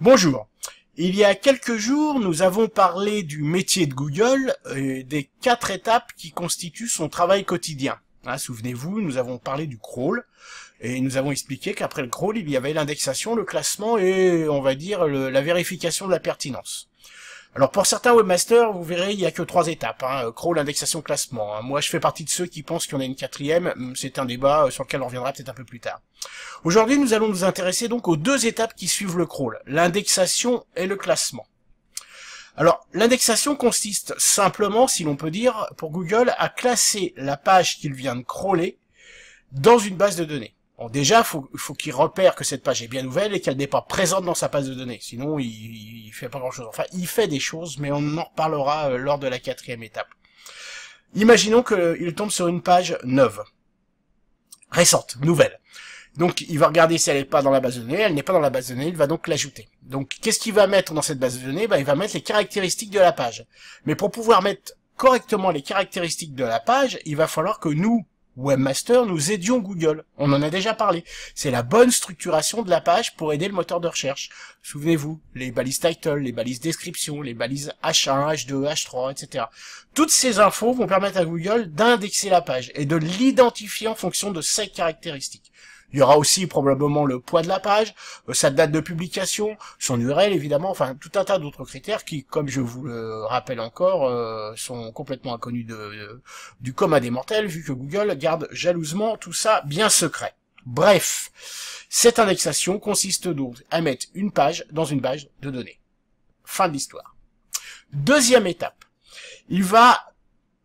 Bonjour. Il y a quelques jours, nous avons parlé du métier de Google et des quatre étapes qui constituent son travail quotidien. Hein, souvenez-vous, nous avons parlé du crawl et nous avons expliqué qu'après le crawl, il y avait l'indexation, le classement et, on va dire, la vérification de la pertinence. Alors pour certains webmasters, vous verrez, il n'y a que trois étapes. Hein. Euh, crawl, indexation, classement. Hein. Moi, je fais partie de ceux qui pensent qu'il y en a une quatrième. Hum, c'est un débat euh, sur lequel on reviendra peut-être un peu plus tard. Aujourd'hui, nous allons nous intéresser donc aux deux étapes qui suivent le crawl, l'indexation et le classement. Alors, l'indexation consiste simplement, si l'on peut dire, pour Google, à classer la page qu'il vient de crawler dans une base de données. Bon, déjà, il faut qu'il repère que cette page est bien nouvelle et qu'elle n'est pas présente dans sa base de données. Sinon, il, il fait pas grand-chose. Enfin, il fait des choses, mais on en parlera euh, lors de la quatrième étape. Imaginons qu'il tombe sur une page neuve, récente, nouvelle. Donc, il va regarder si elle n'est pas dans la base de données. Elle n'est pas dans la base de données, il va donc l'ajouter. Donc, qu'est-ce qu'il va mettre dans cette base de données ben, Il va mettre les caractéristiques de la page. Mais pour pouvoir mettre correctement les caractéristiques de la page, il va falloir que nous, webmaster, nous aidions Google. On en a déjà parlé. C'est la bonne structuration de la page pour aider le moteur de recherche. Souvenez-vous, les balises title, les balises description, les balises H1, H2, H3, etc. Toutes ces infos vont permettre à Google d'indexer la page et de l'identifier en fonction de ses caractéristiques. Il y aura aussi probablement le poids de la page, euh, sa date de publication, son URL évidemment, enfin tout un tas d'autres critères qui, comme je vous le rappelle encore, euh, sont complètement inconnus de, du coma des mortels, vu que Google garde jalousement tout ça bien secret. Bref, cette indexation consiste donc à mettre une page dans une base de données. Fin de l'histoire. Deuxième étape, il va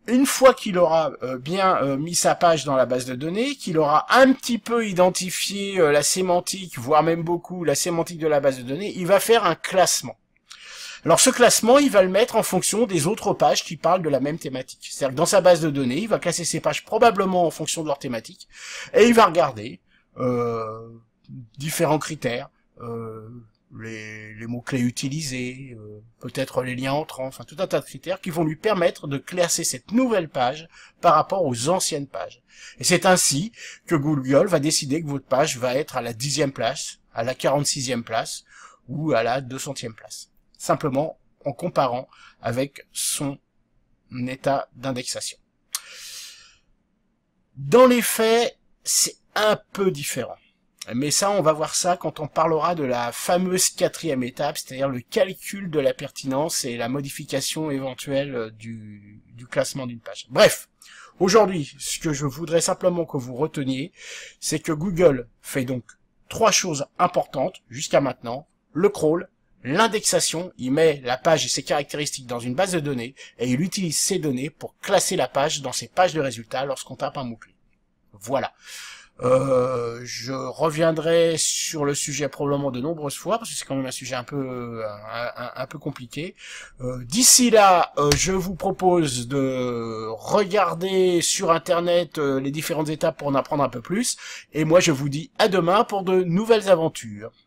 une fois qu'il aura euh, bien euh, mis sa page dans la base de données, qu'il aura un petit peu identifié euh, la sémantique, voire même beaucoup la sémantique de la base de données, il va faire un classement. Alors ce classement, il va le mettre en fonction des autres pages qui parlent de la même thématique. C'est-à-dire que dans sa base de données, il va classer ses pages probablement en fonction de leur thématique, et il va regarder différents critères, les, mots-clés utilisés, euh, peut-être les liens entrants, enfin tout un tas de critères qui vont lui permettre de classer cette nouvelle page par rapport aux anciennes pages. Et c'est ainsi que Google va décider que votre page va être à la dixième place, à la 46e place ou à la 200e place. Simplement en comparant avec son état d'indexation. Dans les faits, c'est un peu différent. Mais ça, on va voir ça quand on parlera de la fameuse quatrième étape, c'est-à-dire le calcul de la pertinence et la modification éventuelle euh, du, classement d'une page. Bref, aujourd'hui, ce que je voudrais simplement que vous reteniez, c'est que Google fait donc trois choses importantes jusqu'à maintenant. Le crawl, l'indexation, il met la page et ses caractéristiques dans une base de données et il utilise ces données pour classer la page dans ses pages de résultats lorsqu'on tape un mot-clé. Voilà. Euh, je reviendrai sur le sujet probablement de nombreuses fois parce que c'est quand même un sujet un peu euh, un, peu compliqué. Euh, d'ici là, je vous propose de regarder sur internet les différentes étapes pour en apprendre un peu plus. Et moi, je vous dis à demain pour de nouvelles aventures.